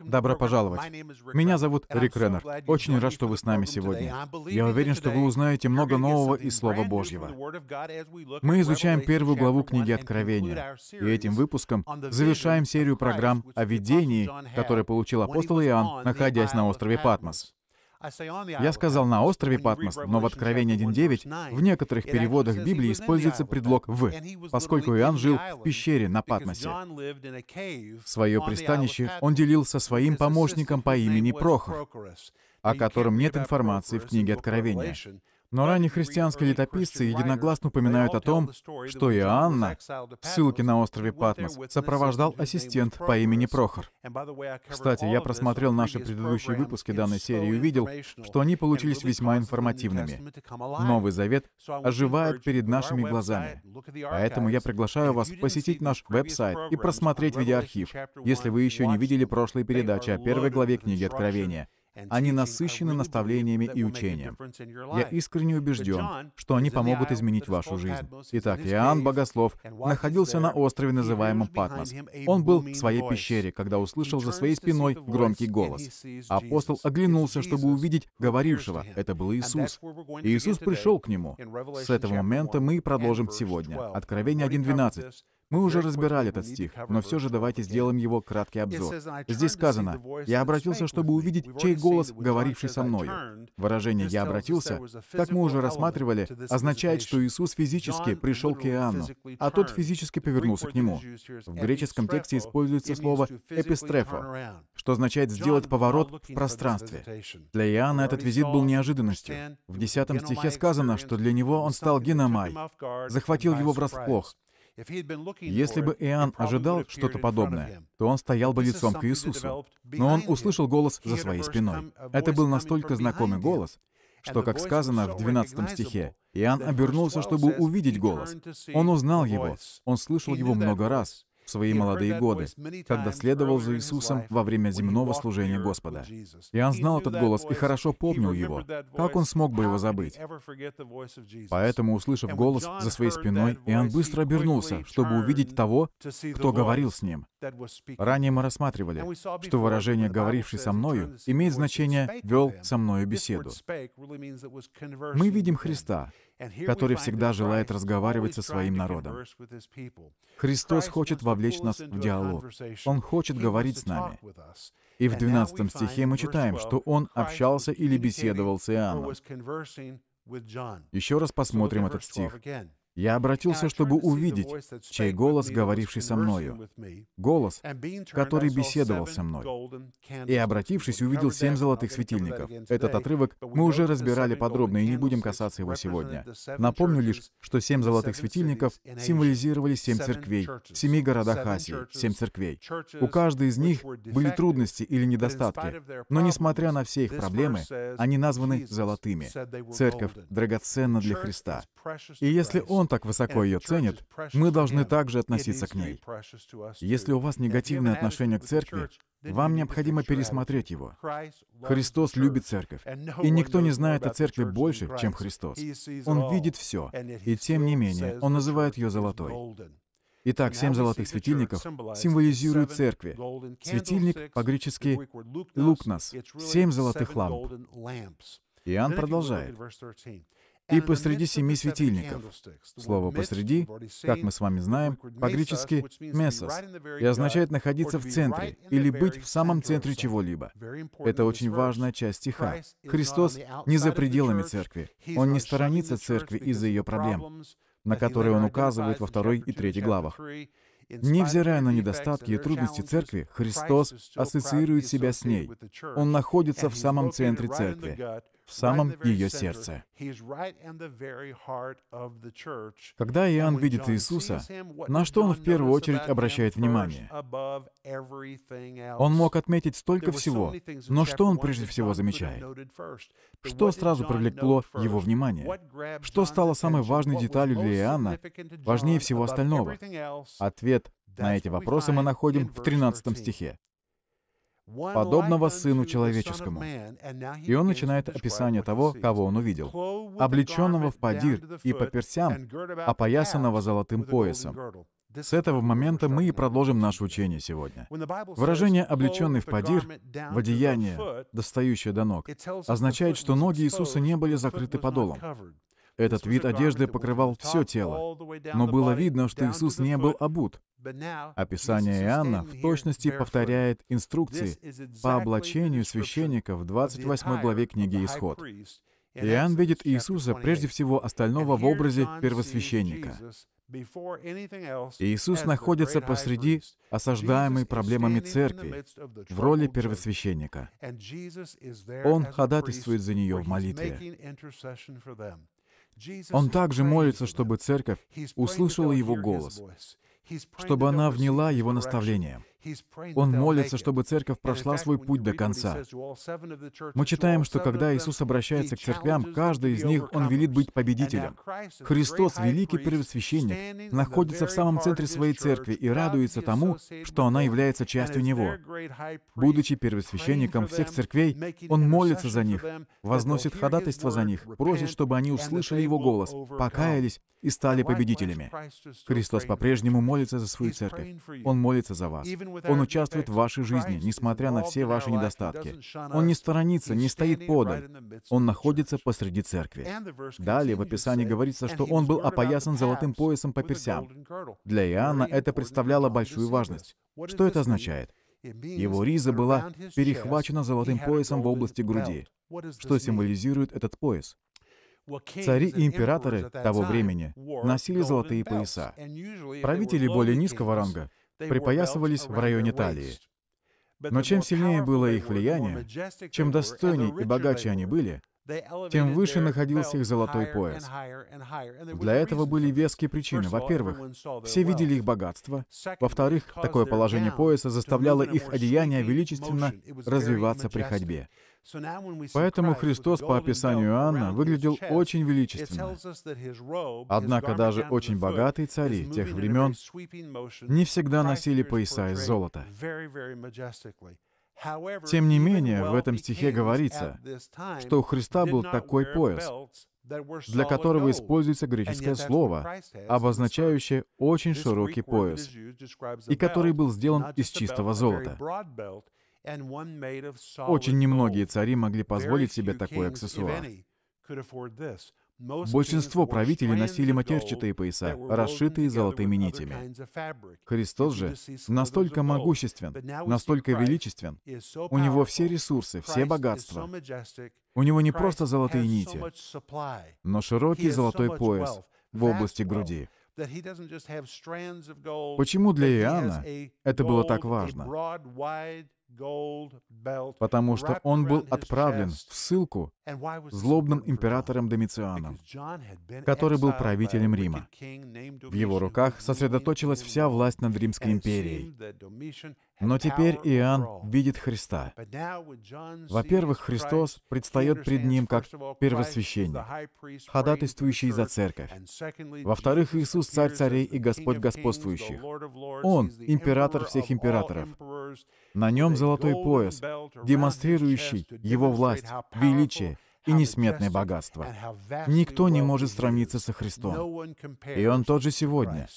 Добро пожаловать. Меня зовут Рик Реннер. Очень рад, что вы с нами сегодня. Я уверен, что вы узнаете много нового из Слова Божьего. Мы изучаем первую главу книги Откровения, и этим выпуском завершаем серию программ о видении, которое получил апостол Иоанн, находясь на острове Патмос. Я сказал на острове Патмос, но в Откровении 1.9 в некоторых переводах Библии используется предлог «в», поскольку Иоанн жил в пещере на Патмосе. Свое пристанище он делил со своим помощником по имени Прохор, о котором нет информации в книге Откровения. Но ранние христианские летописцы единогласно упоминают о том, что Иоанна в ссылке на острове Патмос сопровождал ассистент по имени Прохор. Кстати, я просмотрел наши предыдущие выпуски данной серии и увидел, что они получились весьма информативными. Новый Завет оживает перед нашими глазами. Поэтому я приглашаю вас посетить наш веб-сайт и просмотреть видеоархив, если вы еще не видели прошлые передачи о первой главе книги Откровения — они насыщены наставлениями и учением. Я искренне убежден, что они помогут изменить вашу жизнь. Итак, Иоанн Богослов находился на острове, называемом Патмос. Он был в своей пещере, когда услышал за своей спиной громкий голос. Апостол оглянулся, чтобы увидеть говорившего. Это был Иисус. Иисус пришел к нему. С этого момента мы продолжим сегодня. Откровение 1.12. Мы уже разбирали этот стих, но все же давайте сделаем его краткий обзор. Здесь сказано, «Я обратился, чтобы увидеть, чей голос, говоривший со мною». Выражение «я обратился», как мы уже рассматривали, означает, что Иисус физически пришел к Иоанну, а тот физически повернулся к нему. В греческом тексте используется слово «эпистрефо», что означает «сделать поворот в пространстве». Для Иоанна этот визит был неожиданностью. В 10 стихе сказано, что для него он стал Геномай, захватил его врасплох, если бы Иоанн ожидал что-то подобное, то он стоял бы лицом к Иисусу. Но он услышал голос за своей спиной. Это был настолько знакомый голос, что, как сказано в 12 стихе, Иоанн обернулся, чтобы увидеть голос. Он узнал его, он слышал его много раз, свои молодые годы, когда следовал за Иисусом во время земного служения Господа. Иоанн знал этот голос и хорошо помнил его. Как он смог бы его забыть? Поэтому, услышав голос за своей спиной, Иоанн быстро обернулся, чтобы увидеть того, кто говорил с ним. Ранее мы рассматривали, что выражение «говоривший со мною» имеет значение «вел со мною беседу». Мы видим Христа, который всегда желает разговаривать со своим народом. Христос хочет вовлечь нас в диалог. Он хочет говорить с нами. И в 12 стихе мы читаем, что Он общался или беседовал с Иоанном. Еще раз посмотрим этот стих. Я обратился, чтобы увидеть, чей голос, говоривший со мною. Голос, который беседовал со мной. И, обратившись, увидел семь золотых светильников. Этот отрывок мы уже разбирали подробно и не будем касаться его сегодня. Напомню лишь, что семь золотых светильников символизировали семь церквей в семи городах Асии, семь церквей. У каждой из них были трудности или недостатки, но несмотря на все их проблемы, они названы золотыми. Церковь драгоценна для Христа. И если Он так высоко ее ценит, мы должны также относиться к ней. Если у вас негативное отношение к церкви, вам необходимо пересмотреть его. Христос любит церковь, и никто не знает о церкви больше, чем Христос. Он видит все, и тем не менее, он называет ее золотой. Итак, семь золотых светильников символизируют церкви. Светильник по-гречески «лукнос» — семь золотых ламп. Иоанн продолжает и посреди семи светильников. Слово «посреди», как мы с вами знаем, по-гречески «месос», и означает «находиться в центре» или «быть в самом центре чего-либо». Это очень важная часть стиха. Христос не за пределами церкви. Он не сторонится церкви из-за ее проблем, на которые он указывает во второй и третьей главах. Невзирая на недостатки и трудности церкви, Христос ассоциирует себя с ней. Он находится в самом центре церкви в самом ее сердце. Когда Иоанн видит Иисуса, на что он в первую очередь обращает внимание? Он мог отметить столько всего, но что он прежде всего замечает? Что сразу привлекло его внимание? Что стало самой важной деталью для Иоанна, важнее всего остального? Ответ на эти вопросы мы находим в 13 стихе подобного Сыну Человеческому. И он начинает описание того, кого он увидел, облеченного в падир и по персям, опоясанного золотым поясом. С этого момента мы и продолжим наше учение сегодня. Выражение «облеченный в падир» в одеяние, достающее до ног, означает, что ноги Иисуса не были закрыты подолом. Этот вид одежды покрывал все тело, но было видно, что Иисус не был обут. Описание Иоанна в точности повторяет инструкции по облачению священника в 28 главе книги «Исход». Иоанн видит Иисуса прежде всего остального в образе первосвященника. Иисус находится посреди осаждаемой проблемами церкви в роли первосвященника. Он ходатайствует за нее в молитве. Он также молится, чтобы церковь услышала его голос, чтобы она вняла его наставлениям. Он молится, чтобы церковь прошла свой путь до конца. Мы читаем, что когда Иисус обращается к церквям, каждый из них Он велит быть победителем. Христос, великий первосвященник, находится в самом центре своей церкви и радуется тому, что она является частью Него. Будучи первосвященником всех церквей, Он молится за них, возносит ходатайство за них, просит, чтобы они услышали Его голос, покаялись и стали победителями. Христос по-прежнему молится за свою церковь. Он молится за вас. Он участвует в вашей жизни, несмотря на все ваши недостатки. Он не сторонится, не стоит подаль. Он находится посреди церкви. Далее в описании говорится, что он был опоясан золотым поясом по персям. Для Иоанна это представляло большую важность. Что это означает? Его риза была перехвачена золотым поясом в области груди. Что символизирует этот пояс? Цари и императоры того времени носили золотые пояса. Правители более низкого ранга припоясывались в районе талии. Но чем сильнее было их влияние, чем достойнее и богаче они были, тем выше находился их золотой пояс. Для этого были веские причины. Во-первых, все видели их богатство. Во-вторых, такое положение пояса заставляло их одеяние величественно развиваться при ходьбе. Поэтому Христос по описанию Иоанна выглядел очень величественно. Однако даже очень богатые цари тех времен не всегда носили пояса из золота. Тем не менее, в этом стихе говорится, что у Христа был такой пояс, для которого используется греческое слово, обозначающее очень широкий пояс, и который был сделан из чистого золота. Очень немногие цари могли позволить себе такой аксессуар. Большинство правителей носили матерчатые пояса, расшитые золотыми нитями. Христос же настолько могуществен, настолько величествен. У него все ресурсы, все богатства. У него не просто золотые нити, но широкий золотой пояс в области груди. Почему для Иоанна это было так важно? потому что он был отправлен в ссылку злобным императором Домицианом, который был правителем Рима. В его руках сосредоточилась вся власть над Римской империей, но теперь Иоанн видит Христа. Во-первых, Христос предстает пред ним как первосвященник, ходатайствующий за церковь. Во-вторых, Иисус — царь царей и Господь господствующих. Он — император всех императоров. На нем золотой пояс, демонстрирующий его власть, величие и несметное богатство. Никто не может сравниться со Христом. И Он тот же сегодня.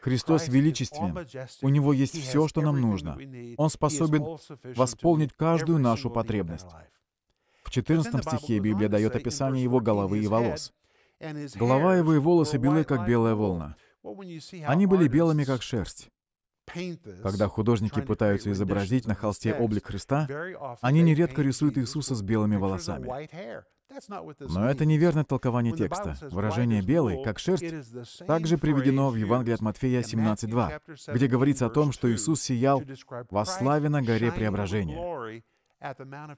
Христос величествен. У Него есть все, что нам нужно. Он способен восполнить каждую нашу потребность. В 14 стихе Библия дает описание Его головы и волос. Голова его и волосы белы, как белая волна. Они были белыми, как шерсть. Когда художники пытаются изобразить на холсте облик Христа, они нередко рисуют Иисуса с белыми волосами. Но это неверное толкование текста. Выражение «белый, как шерсть» также приведено в Евангелии от Матфея 17.2, где говорится о том, что Иисус сиял во славе на горе преображения.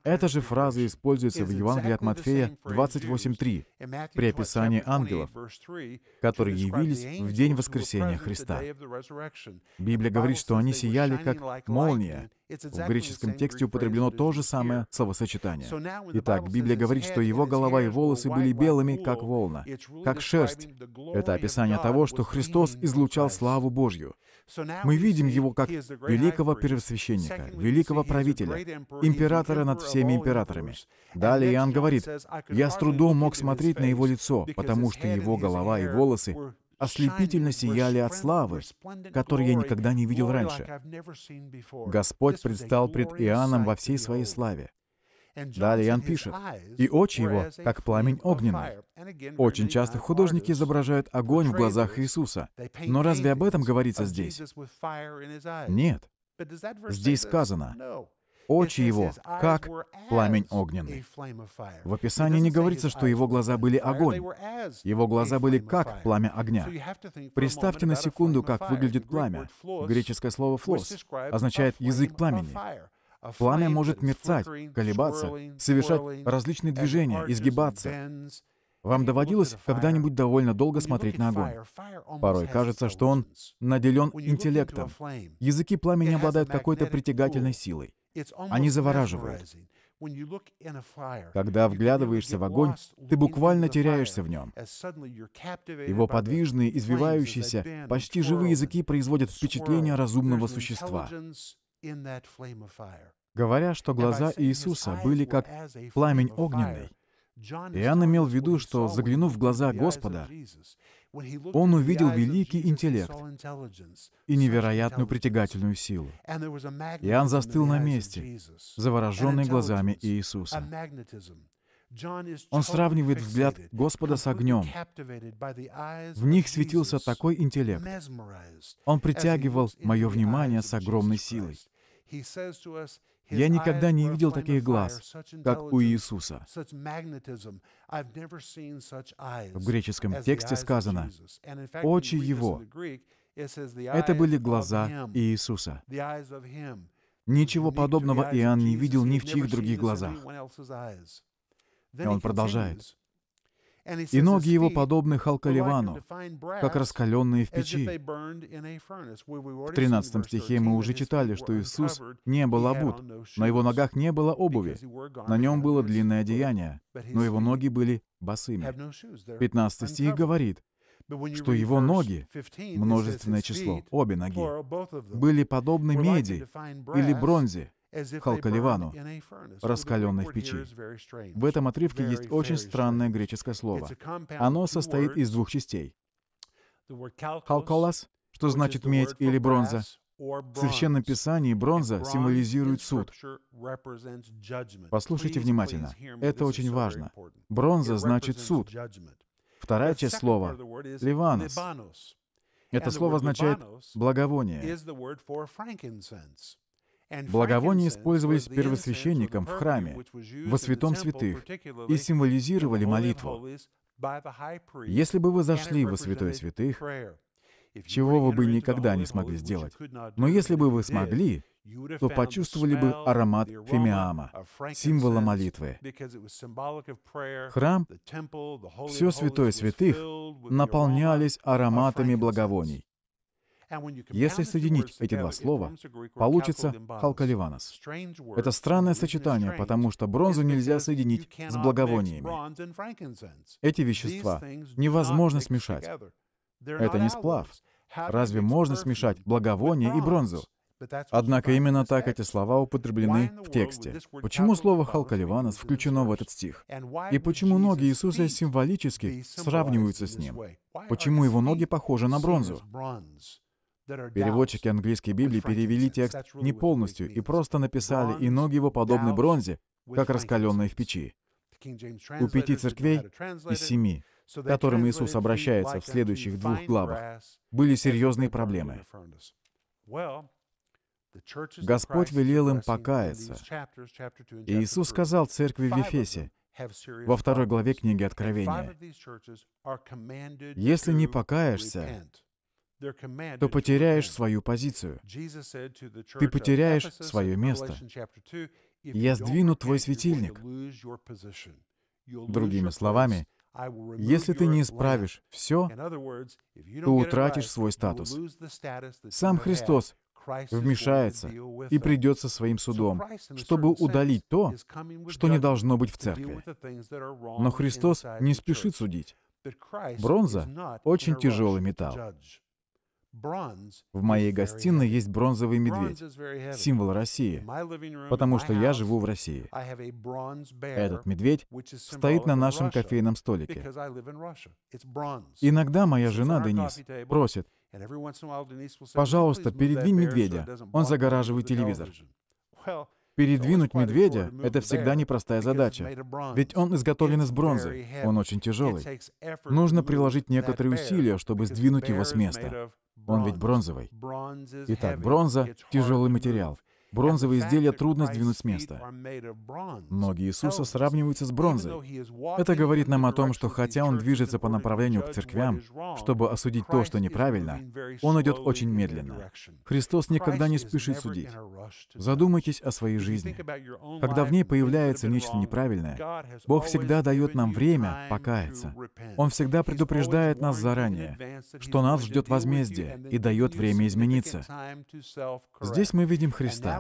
Эта же фраза используется в Евангелии от Матфея 28.3 при описании ангелов, которые явились в день воскресения Христа. Библия говорит, что они сияли как молния, в греческом тексте употреблено то же самое словосочетание. Итак, Библия говорит, что его голова и волосы были белыми, как волна, как шерсть. Это описание того, что Христос излучал славу Божью. Мы видим его как великого первосвященника, великого правителя, императора над всеми императорами. Далее Иоанн говорит, «Я с трудом мог смотреть на его лицо, потому что его голова и волосы ослепительно сияли от славы, которую я никогда не видел раньше. Господь предстал пред Иоанном во всей своей славе. Далее Иоанн пишет, «И очи его, как пламень огненный». Очень часто художники изображают огонь в глазах Иисуса. Но разве об этом говорится здесь? Нет. Здесь сказано, очи его, как пламень огненный. В описании не говорится, что его глаза были огонь. Его глаза были как пламя огня. Представьте на секунду, как выглядит пламя. Греческое слово «флос» означает «язык пламени». Пламя может мерцать, колебаться, совершать различные движения, изгибаться. Вам доводилось когда-нибудь довольно долго смотреть на огонь? Порой кажется, что он наделен интеллектом. Языки пламени обладают какой-то притягательной силой. Они завораживают. Когда вглядываешься в огонь, ты буквально теряешься в нем. Его подвижные, извивающиеся, почти живые языки производят впечатление разумного существа. Говоря, что глаза Иисуса были как пламень огненный, Иоанн имел в виду, что, заглянув в глаза Господа, он увидел великий интеллект и невероятную притягательную силу. Иоанн застыл на месте, завороженный глазами Иисуса. Он сравнивает взгляд Господа с огнем. В них светился такой интеллект. Он притягивал мое внимание с огромной силой. Я никогда не видел таких глаз, как у Иисуса. В греческом тексте сказано «очи его». Это были глаза Иисуса. Ничего подобного Иоанн не видел ни в чьих других глазах. И он продолжает и ноги его подобны Халкаливану, как раскаленные в печи. В 13 стихе мы уже читали, что Иисус не был обут, на его ногах не было обуви, на нем было длинное одеяние, но его ноги были босыми. 15 стих говорит, что его ноги, множественное число, обе ноги, были подобны меди или бронзе, Халка Ливану, раскаленной в печи. В этом отрывке есть очень странное греческое слово. Оно состоит из двух частей. Халкалас, что значит медь или бронза. В Священном Писании бронза символизирует суд. Послушайте внимательно. Это очень важно. Бронза значит суд. Вторая часть слова — «ливанос». Это слово означает «благовоние». Благовония использовались первосвященником в храме, во святом святых, и символизировали молитву. Если бы вы зашли во святое святых, чего вы бы никогда не смогли сделать, но если бы вы смогли, то почувствовали бы аромат фимиама, символа молитвы. Храм, все святое святых наполнялись ароматами благовоний. Если соединить эти два слова, получится халкаливанос. Это странное сочетание, потому что бронзу нельзя соединить с благовониями. Эти вещества невозможно смешать. Это не сплав. Разве можно смешать благовоние и бронзу? Однако именно так эти слова употреблены в тексте. Почему слово «халкаливанос» включено в этот стих? И почему ноги Иисуса символически сравниваются с ним? Почему его ноги похожи на бронзу? Переводчики английской Библии перевели текст не полностью и просто написали «и ноги его подобны бронзе, как раскаленные в печи». У пяти церквей из семи, к которым Иисус обращается в следующих двух главах, были серьезные проблемы. Господь велел им покаяться. И Иисус сказал церкви в Ефесе, во второй главе книги Откровения, «Если не покаешься, то потеряешь свою позицию. Ты потеряешь свое место. Я сдвину твой светильник. Другими словами, если ты не исправишь все, то утратишь свой статус. Сам Христос вмешается и придет со своим судом, чтобы удалить то, что не должно быть в церкви. Но Христос не спешит судить. Бронза — очень тяжелый металл. В моей гостиной есть бронзовый медведь, символ России, потому что я живу в России. Этот медведь стоит на нашем кофейном столике. Иногда моя жена Денис просит, пожалуйста, передвинь медведя, он загораживает телевизор. Передвинуть медведя — это всегда непростая задача, ведь он изготовлен из бронзы, он очень тяжелый. Нужно приложить некоторые усилия, чтобы сдвинуть его с места. Он ведь бронзовый. Итак, бронза – тяжелый материал. Бронзовые изделия трудно сдвинуть с места. Ноги Иисуса сравниваются с бронзой. Это говорит нам о том, что хотя Он движется по направлению к церквям, чтобы осудить то, что неправильно, Он идет очень медленно. Христос никогда не спешит судить. Задумайтесь о своей жизни. Когда в ней появляется нечто неправильное, Бог всегда дает нам время покаяться. Он всегда предупреждает нас заранее, что нас ждет возмездие и дает время измениться. Здесь мы видим Христа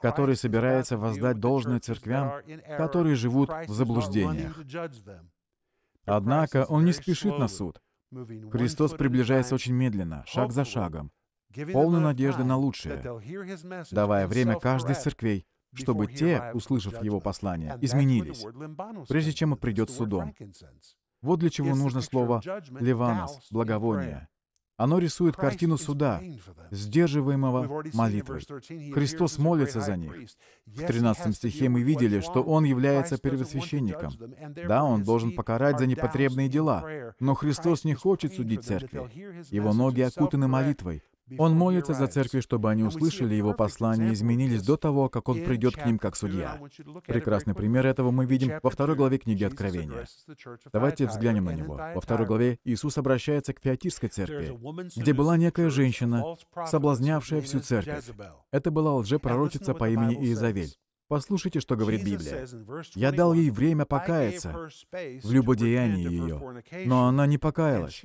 который собирается воздать должное церквям, которые живут в заблуждениях. Однако Он не спешит на суд. Христос приближается очень медленно, шаг за шагом, полной надежды на лучшее, давая время каждой из церквей, чтобы те, услышав Его послание, изменились, прежде чем он придет судом. Вот для чего нужно слово «ливанос» — «благовоние», оно рисует картину суда, сдерживаемого молитвой. Христос молится за них. В 13 стихе мы видели, что Он является первосвященником. Да, Он должен покарать за непотребные дела, но Христос не хочет судить церкви. Его ноги окутаны молитвой, он молится за церкви, чтобы они услышали его послание и изменились до того, как он придет к ним как судья. Прекрасный пример этого мы видим во второй главе книги Откровения. Давайте взглянем на него. Во второй главе Иисус обращается к Феотирской церкви, где была некая женщина, соблазнявшая всю церковь. Это была лжепророчица по имени Иезавель. Послушайте, что говорит Библия. «Я дал ей время покаяться в любодеянии ее, но она не покаялась.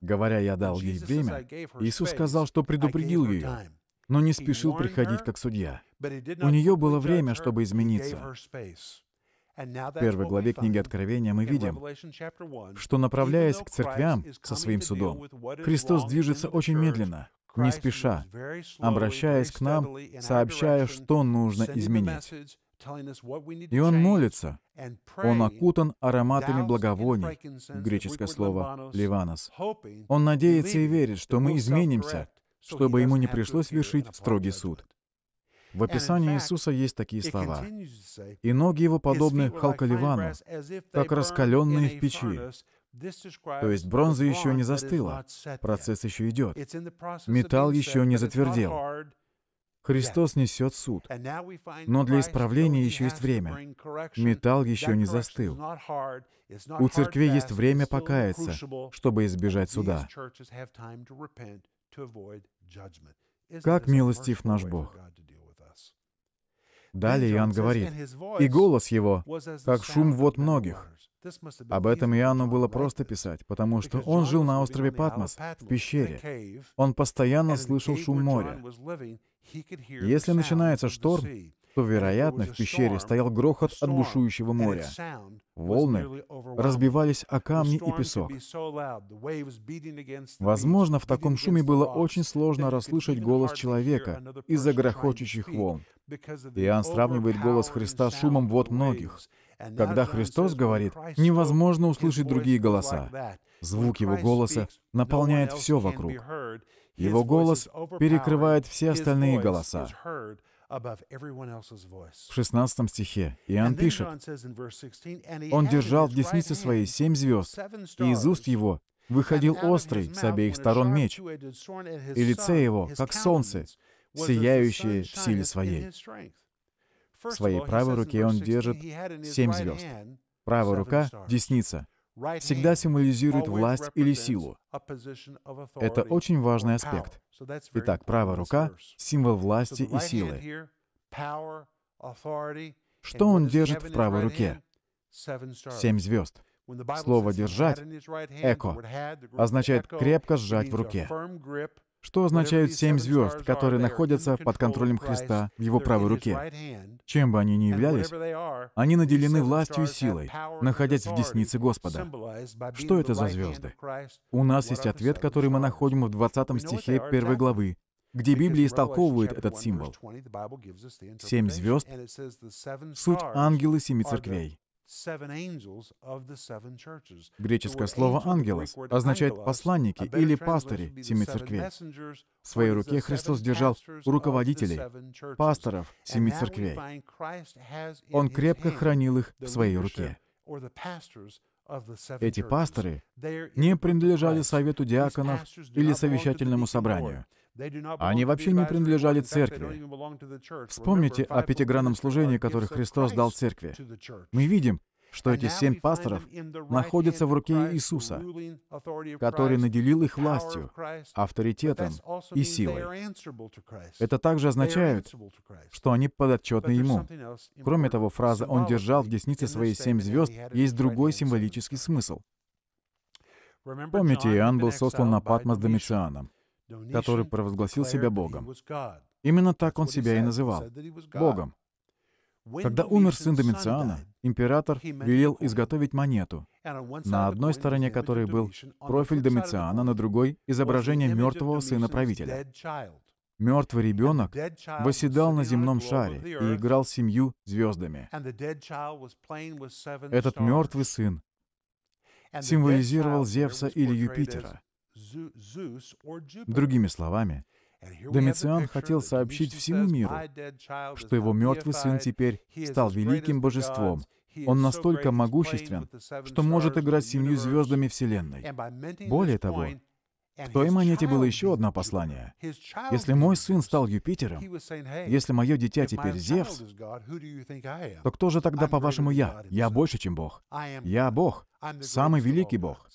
Говоря, я дал ей время, Иисус сказал, что предупредил ее, но не спешил приходить как судья. У нее было время, чтобы измениться. В первой главе книги Откровения мы видим, что, направляясь к церквям со своим судом, Христос движется очень медленно не спеша, обращаясь к нам, сообщая, что нужно изменить. И он молится. Он окутан ароматами благовоний, греческое слово «ливанос». Он надеется и верит, что мы изменимся, чтобы ему не пришлось вершить строгий суд. В описании Иисуса есть такие слова. «И ноги его подобны халкаливану, как раскаленные в печи, то есть бронза еще не застыла, процесс еще идет, металл еще не затвердел. Христос несет суд. Но для исправления еще есть время. Металл еще не застыл. У церкви есть время покаяться, чтобы избежать суда. Как милостив наш Бог. Далее Иоанн говорит, «И голос его, как шум вод многих, об этом Иоанну было просто писать, потому что он жил на острове Патмос, в пещере. Он постоянно слышал шум моря. Если начинается шторм, то, вероятно, в пещере стоял грохот от бушующего моря. Волны разбивались о камни и песок. Возможно, в таком шуме было очень сложно расслышать голос человека из-за грохочущих волн. Иоанн сравнивает голос Христа с шумом вод многих — когда Христос говорит, невозможно услышать другие голоса. Звук Его голоса наполняет все вокруг. Его голос перекрывает все остальные голоса. В 16 стихе Иоанн пишет, «Он держал в деснице своей семь звезд, и из уст его выходил острый с обеих сторон меч, и лице его, как солнце, сияющее в силе своей». В своей правой руке он держит семь звезд. Правая рука — десница. Всегда символизирует власть или силу. Это очень важный аспект. Итак, правая рука — символ власти и силы. Что он держит в правой руке? Семь звезд. Слово «держать» — «эко» означает «крепко сжать в руке» что означают семь звезд, которые находятся под контролем Христа в его правой руке. Чем бы они ни являлись, они наделены властью и силой, находясь в деснице Господа. Что это за звезды? У нас есть ответ, который мы находим в 20 стихе 1 главы, где Библия истолковывает этот символ. Семь звезд — суть ангелы семи церквей. Греческое слово «ангелос» означает «посланники» или «пастыри» семи церквей. В своей руке Христос держал руководителей, пасторов семи церквей. Он крепко хранил их в своей руке. Эти пасторы не принадлежали совету диаконов или совещательному собранию. Они вообще не принадлежали церкви. Вспомните о пятигранном служении, которое Христос дал церкви. Мы видим, что эти семь пасторов находятся в руке Иисуса, который наделил их властью, авторитетом и силой. Это также означает, что они подотчетны Ему. Кроме того, фраза «Он держал в деснице свои семь звезд» есть другой символический смысл. Помните, Иоанн был сослан на Патмос Домицианом который провозгласил себя Богом. Именно так он себя и называл — Богом. Когда умер сын Домициана, император велел изготовить монету, на одной стороне которой был профиль Домициана, на другой — изображение мертвого сына правителя. Мертвый ребенок восседал на земном шаре и играл с семью звездами. Этот мертвый сын символизировал Зевса или Юпитера, Другими словами, Домициан хотел сообщить всему миру, что его мертвый сын теперь стал великим божеством. Он настолько могуществен, что может играть семью звездами Вселенной. Более того, в той монете было еще одно послание. Если мой сын стал Юпитером, если мое дитя теперь Зевс, то кто же тогда, по-вашему, я? Я больше, чем Бог. Я Бог, самый великий Бог.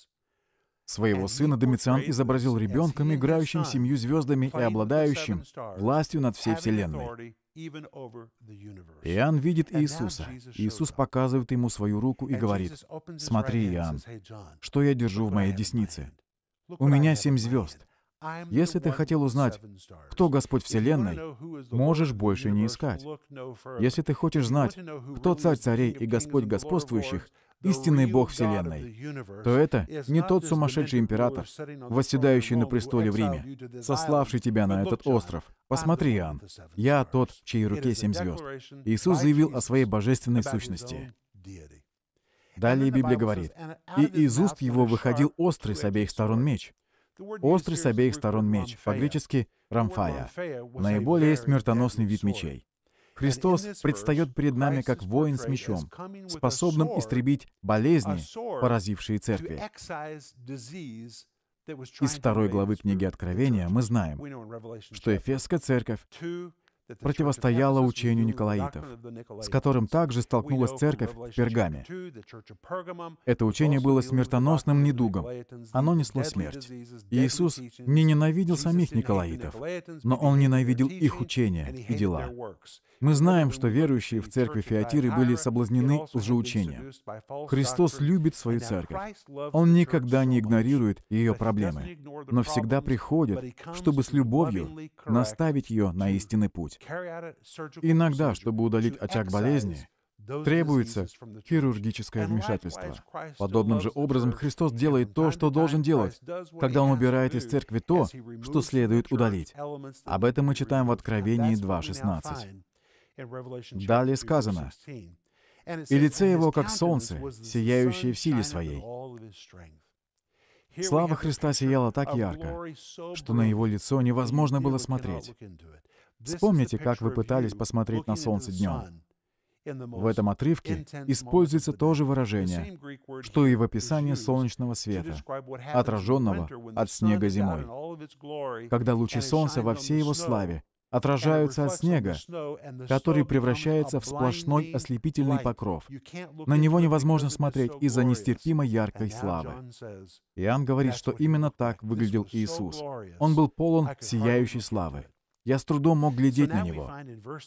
Своего сына Домициан изобразил ребенком, играющим семью звездами и обладающим властью над всей Вселенной. Иоанн видит Иисуса. Иисус показывает ему свою руку и говорит, «Смотри, Иоанн, что я держу в моей деснице? У меня семь звезд. Если ты хотел узнать, кто Господь Вселенной, можешь больше не искать. Если ты хочешь знать, кто Царь Царей и Господь Господствующих, истинный Бог Вселенной, то это не тот сумасшедший император, восседающий на престоле в Риме, сославший тебя на этот остров. Посмотри, Иоанн, я тот, в чьей руке семь звезд. Иисус заявил о своей божественной сущности. Далее Библия говорит, «И из уст его выходил острый с обеих сторон меч». Острый с обеих сторон меч, по-гречески «рамфая». Наиболее смертоносный вид мечей. Христос предстает перед нами как воин с мечом, способным истребить болезни, поразившие церкви. Из второй главы книги Откровения мы знаем, что Эфесская церковь противостояла учению николаитов, с которым также столкнулась церковь в Пергаме. Это учение было смертоносным недугом. Оно несло смерть. Иисус не ненавидел самих николаитов, но Он ненавидел их учения и дела. Мы знаем, что верующие в церкви Феатиры были соблазнены лжеучением. Христос любит свою церковь. Он никогда не игнорирует ее проблемы, но всегда приходит, чтобы с любовью наставить ее на истинный путь. Иногда, чтобы удалить очаг болезни, требуется хирургическое вмешательство. Подобным же образом Христос делает то, что должен делать, когда Он убирает из церкви то, что следует удалить. Об этом мы читаем в Откровении 2.16. Далее сказано, «И лице его, как солнце, сияющее в силе своей». Слава Христа сияла так ярко, что на его лицо невозможно было смотреть. Вспомните, как вы пытались посмотреть на солнце днем. В этом отрывке используется то же выражение, что и в описании солнечного света, отраженного от снега зимой, когда лучи солнца во всей его славе отражаются от снега, который превращается в сплошной ослепительный покров. На него невозможно смотреть из-за нестерпимо яркой славы. Иоанн говорит, что именно так выглядел Иисус. Он был полон сияющей славы. Я с трудом мог глядеть на него.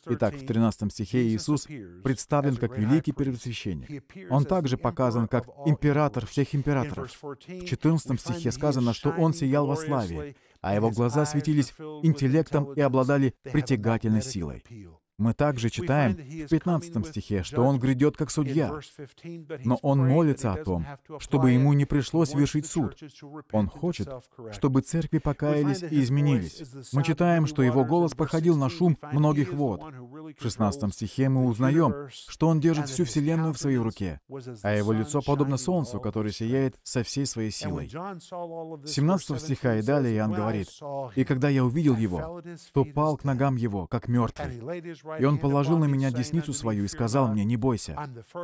Итак, в 13 стихе Иисус представлен как великий первосвященник. Он также показан как император всех императоров. В 14 стихе сказано, что он сиял во славе, а его глаза светились интеллектом и обладали притягательной силой. Мы также читаем в 15 стихе, что Он грядет как судья, но Он молится о том, чтобы Ему не пришлось вершить суд. Он хочет, чтобы церкви покаялись и изменились. Мы читаем, что Его голос походил на шум многих вод. В 16 стихе мы узнаем, что Он держит всю Вселенную в своей руке, а Его а лицо подобно солнцу, которое сияет со всей своей силой. 17 стиха и далее Иоанн говорит, «И когда я увидел Его, то пал к ногам Его, как мертвый. И Он положил на меня десницу свою и сказал мне, не бойся,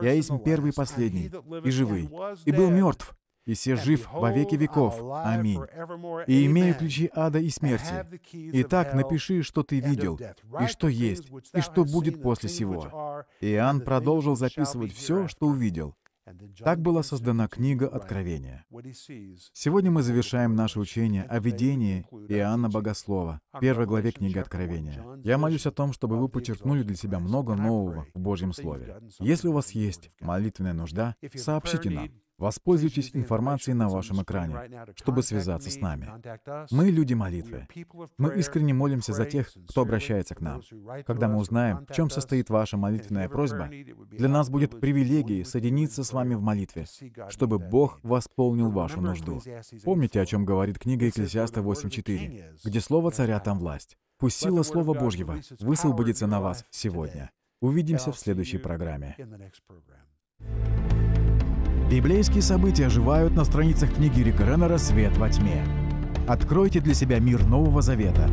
я есть первый и последний, и живый, и был мертв, и се жив во веки веков. Аминь. И имею ключи ада и смерти. Итак, напиши, что ты видел, и что есть, и что будет после сего». Иоанн продолжил записывать все, что увидел. Так была создана книга Откровения. Сегодня мы завершаем наше учение о видении Иоанна Богослова, первой главе книги Откровения. Я молюсь о том, чтобы вы подчеркнули для себя много нового в Божьем Слове. Если у вас есть молитвенная нужда, сообщите нам. Воспользуйтесь информацией на вашем экране, чтобы связаться с нами. Мы люди молитвы. Мы искренне молимся за тех, кто обращается к нам. Когда мы узнаем, в чем состоит ваша молитвенная просьба, для нас будет привилегией соединиться с вами в молитве, чтобы Бог восполнил вашу нужду. Помните, о чем говорит книга Экклесиаста 8.4, где слово царя там власть. Пусть сила Слова Божьего высвободится на вас сегодня. Увидимся в следующей программе. Библейские события оживают на страницах книги Рика Реннера «Свет во тьме». Откройте для себя мир Нового Завета.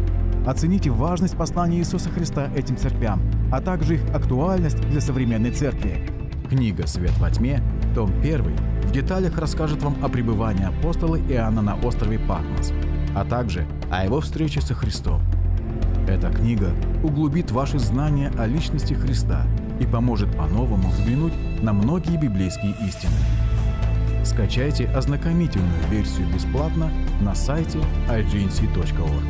Оцените важность послания Иисуса Христа этим церквям, а также их актуальность для современной церкви. Книга «Свет во тьме», том 1, в деталях расскажет вам о пребывании апостола Иоанна на острове Патмос, а также о его встрече со Христом. Эта книга углубит ваши знания о личности Христа и поможет по-новому взглянуть на многие библейские истины. Скачайте ознакомительную версию бесплатно на сайте ignc.org.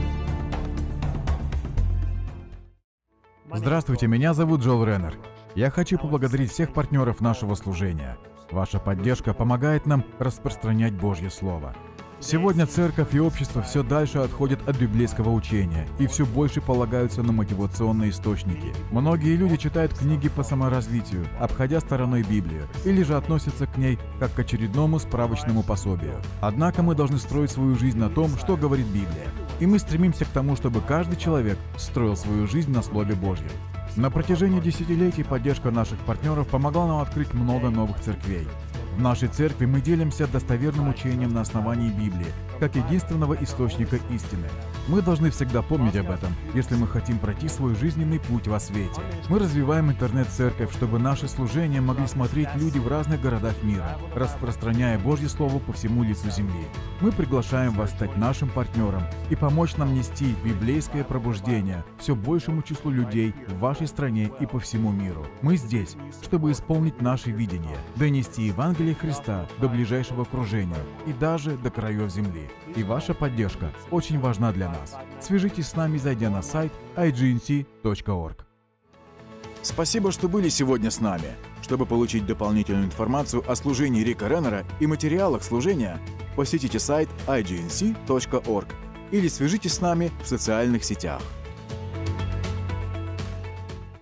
Здравствуйте, меня зовут Джол Реннер. Я хочу поблагодарить всех партнеров нашего служения. Ваша поддержка помогает нам распространять Божье Слово – Сегодня церковь и общество все дальше отходят от библейского учения и все больше полагаются на мотивационные источники. Многие люди читают книги по саморазвитию, обходя стороной Библию, или же относятся к ней как к очередному справочному пособию. Однако мы должны строить свою жизнь на том, что говорит Библия. И мы стремимся к тому, чтобы каждый человек строил свою жизнь на Слове Божьем. На протяжении десятилетий поддержка наших партнеров помогла нам открыть много новых церквей. В нашей церкви мы делимся достоверным учением на основании Библии, как единственного источника истины. Мы должны всегда помнить об этом, если мы хотим пройти свой жизненный путь во свете. Мы развиваем интернет-церковь, чтобы наши служения могли смотреть люди в разных городах мира, распространяя Божье Слово по всему лицу земли. Мы приглашаем вас стать нашим партнером и помочь нам нести библейское пробуждение все большему числу людей в вашей стране и по всему миру. Мы здесь, чтобы исполнить наше видение, донести Евангелие Христа до ближайшего окружения и даже до краев земли и ваша поддержка очень важна для нас. Свяжитесь с нами, зайдя на сайт ignc.org. Спасибо, что были сегодня с нами. Чтобы получить дополнительную информацию о служении Рика Реннера и материалах служения, посетите сайт ignc.org или свяжитесь с нами в социальных сетях.